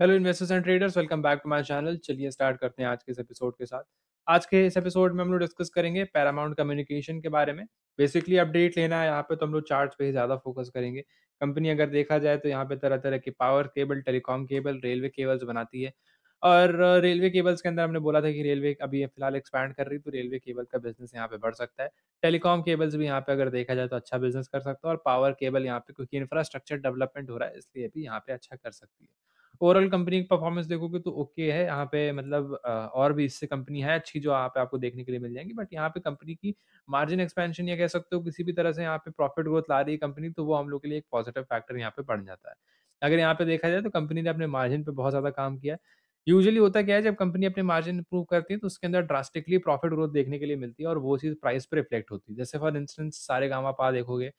Hello investors and traders welcome back to my channel चलिए start करते हैं आज के इस एपिसोड के साथ आज के इस एपिसोड में हम लोग डिस्कस करेंगे पैरामाउंट कम्युनिकेशन के बारे में बेसिकली अपडेट लेना है यहाँ पे तो हम लोग चार्ट पे ज़्यादा फोकस करेंगे कंपनी अगर देखा जाए तो यहाँ पे तरह तरह के power cable telecom cable railway cables बनाती है और रेलवे केबल्स के अंदर हमने बोला था कि रेलवे अभी फिलहाल एक्सपैंड कर रही तो रेलवे केबल का बिजनेस यहाँ पे बढ़ सकता है टेलीकॉम केबल्स भी यहाँ पे अगर देखा जाए तो अच्छा बिजनेस कर सकता है और पावर केबल यहाँ पे क्योंकि इंफ्रास्ट्रक्चर डेवलपमेंट हो रहा है इसलिए भी यहाँ पे अच्छा कर सकती है ओवरऑल कंपनी की परफॉर्मेंस देखोगे तो ओके है यहाँ पे मतलब और भी इससे कंपनी है अच्छी जो यहाँ पे आपको देखने के लिए मिल जाएंगी बट यहाँ पे कंपनी की मार्जिन एक्सपेंशन या कह सकते हो किसी भी तरह से यहाँ पे प्रॉफिट ग्रोथ ला रही है कंपनी तो वो हम लोग के लिए एक पॉजिटिव फैक्टर यहाँ पे बढ़ जाता है अगर यहाँ पे देखा जाए तो कंपनी ने अपने मार्जिन पे बहुत ज़्यादा काम किया यूजली यूजुअली होता क्या है जब कंपनी अपने मार्जिन इंप्रूव करती है तो उसके अंदर ड्रास्टिकली प्रॉफिट ग्रोथ देखने के लिए मिलती है और वो चीज़ प्राइस पर रिफ्लेक्ट होती है जैसे फॉर इंस्टेंस सारे गामा पा देखोगे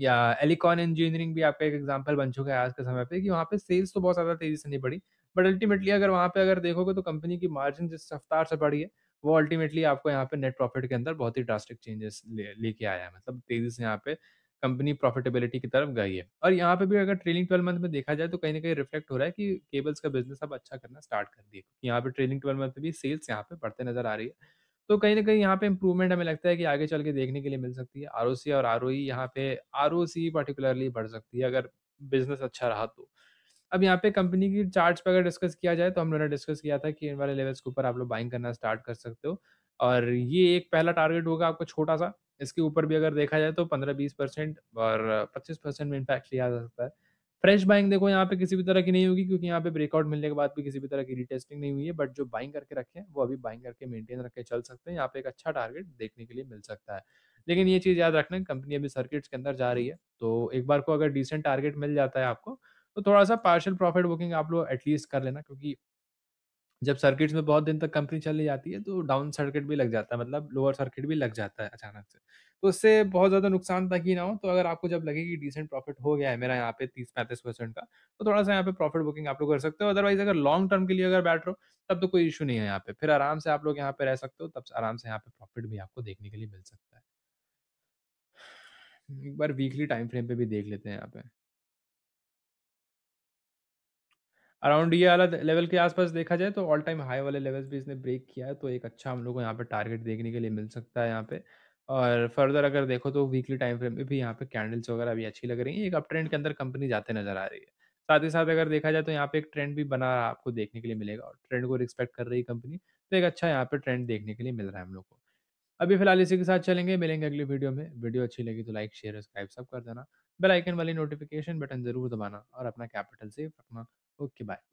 या एलिकॉन इंजीनियरिंग भी आपका एक एग्जाम्पल बन चुका है आज के समय पे कि वहाँ पे सेल्स तो बहुत ज़्यादा तेज़ी से नहीं बढ़ी बट अल्टीमेटली अगर वहाँ पे अगर देखोगे तो कंपनी की मार्जिन जिस रफ्तार से बढ़ी है वो अल्टीमेटली आपको यहाँ पे नेट प्रॉफिट के अंदर बहुत ही ड्रास्टिक चेंजेस लेके ले आया है मतलब तेज़ी से यहाँ पे कंपनी प्रॉफिटेबिलिटी की तरफ गई है और यहाँ पे भी अगर ट्रेलिंग ट्वेल्व मंथ में देखा जाए तो कहीं ना कहीं रिफ्लेक्ट हो रहा है कि केबल्स का बिजनेस अब अच्छा करना स्टार्ट कर दिए यहाँ पे ट्रेलिंग ट्वेल्व मंथ में भी सेल्स यहाँ पे बढ़ते नजर आ रही है तो कहीं ना कहीं यहाँ पे इम्प्रूवमेंट हमें लगता है कि आगे चल के देखने के लिए मिल सकती है। सी और ई e यहाँ पे सी पर्टिकुलरली बढ़ सकती है अगर बिज़नेस अच्छा रहा तो। अब यहाँ पे कंपनी की चार्ट्स पर अगर डिस्कस किया जाए तो हम लोगों ने डिस्कस किया था कि इन वाले लेवल्स के ऊपर आप लोग बाइंग करना स्टार्ट कर सकते हो। और ये एक पहला टारगेट होगा आपको छोटा-सा, इसके ऊपर भी अगर देखा जाए तो पंद्रह बीस परसेंट और पच्चीस परसेंट में इम्पैक्ट लिया जा सकता है। फ्रेश बाइंग देखो यहाँ पे किसी भी तरह की नहीं होगी क्योंकि यहाँ पे ब्रेकआउट मिलने के बाद भी किसी भी तरह की रिटेस्टिंग नहीं हुई है बट जो बाइंग करके हैं वो अभी बाइंग करके मेंटेन रखे चल सकते हैं यहाँ पे एक अच्छा टारगेट देखने के लिए मिल सकता है लेकिन ये चीज़ याद रखना कंपनी अभी सर्किट्स के अंदर जा रही है तो एक बार को अगर डिसेंट टारगेट मिल जाता है आपको तो थोड़ा सा पार्शल प्रॉफिट बुकिंग आप लोग एटलीस्ट कर लेना क्योंकि जब सर्किट्स में बहुत दिन तक कंपनी चली जाती है तो डाउन सर्किट भी लग जाता है मतलब लोअर सर्किट भी लग जाता है अचानक से तो उससे बहुत ज़्यादा नुकसान तक ही ना हो, तो अगर आपको जब लगे कि डिसेंट प्रॉफ़िट हो गया है मेरा यहाँ पे तीस पैंतीस परसेंट का, तो थोड़ा-सा यहाँ पे प्रॉफ़िट बुकिंग आप लोग कर सकते हो। अदरवाइज़ अगर लॉन्ग टर्म के लिए अगर बैठ रहे हो, तब तो कोई इशू नहीं है यहाँ पे। फिर आराम से आप लोग यहाँ पे रह सकते हो, तब आराम से यहाँ पे प्रॉफ़िट भी आपको देखने के लिए मिल सकता है। एक बार वीकली टाइम फ्रेम पे भी देख लेते हैं यहाँ पे। अराउंड ये वाला लेवल के आसपास देखा जाए तो ऑल टाइम हाई वाले लेवल्स भी इसने ब्रेक किया है, तो एक अच्छा हम लोग को यहाँ पे टारगेट देखने के लिए मिल सकता है यहाँ पे। और फर्दर अगर देखो तो वीकली टाइम फ्रेम में भी यहाँ पे कैंडल्स वगैरह अभी अच्छी लग रही है एक अप ट्रेंड के अंदर कंपनी जाते नज़र आ रही है। साथ ही साथ अगर देखा जाए तो यहाँ पे एक ट्रेंड भी बना रहा आपको देखने के लिए मिलेगा और ट्रेंड को रिस्पेक्ट कर रही है कंपनी। तो एक अच्छा यहाँ पे ट्रेंड देखने के लिए मिल रहा है हम लोग को। अभी फ़िलहाल इसी के साथ चलेंगे, मिलेंगे अगली वीडियो में। वीडियो अच्छी लगी तो लाइक, शेयर, सब्सक्राइब सब कर देना। बेल आइकन वाली नोटिफ़िकेशन बटन ज़रूर दबाना और अपना कैपिटल सेफ रखना। Okay bye.